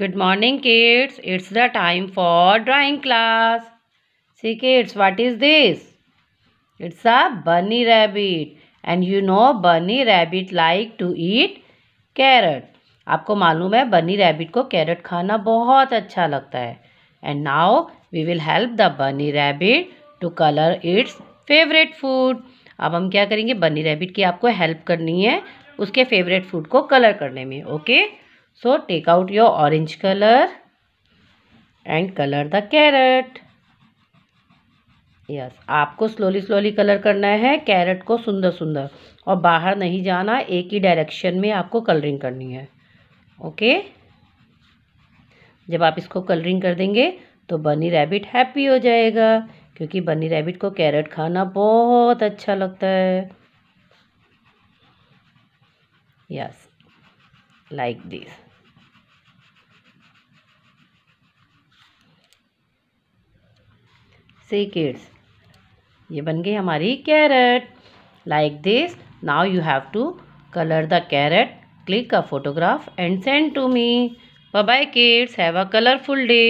Good morning kids it's the time for drawing class see kids what is this it's a bunny rabbit and you know bunny rabbit like to eat carrot आपको मालूम है बनी rabbit को carrot खाना बहुत अच्छा लगता है and now we will help the bunny rabbit to colour its favourite food अब हम क्या करेंगे बनी रैबिट की आपको हेल्प करनी है उसके फेवरेट फूड को कलर करने में okay okay? So take out your orange color and color the carrot. Yes yes, आपको स्लोली स्लोली कलर करना है कैरेट को सुंदर सुंदर और बाहर नहीं जाना एक ही डायरेक्शन में आपको कलरिंग करनी है ओके okay? जब आप इसको कलरिंग कर देंगे तो बनी रैबिट हैप्पी हो जाएगा क्योंकि बनी रैबिट को कैरेट खाना बहुत अच्छा लगता है यस लाइक दिस किड्स ये बन गई हमारी carrot like this now you have to colour the carrot click a photograph and send to me bye bye kids have a colourful day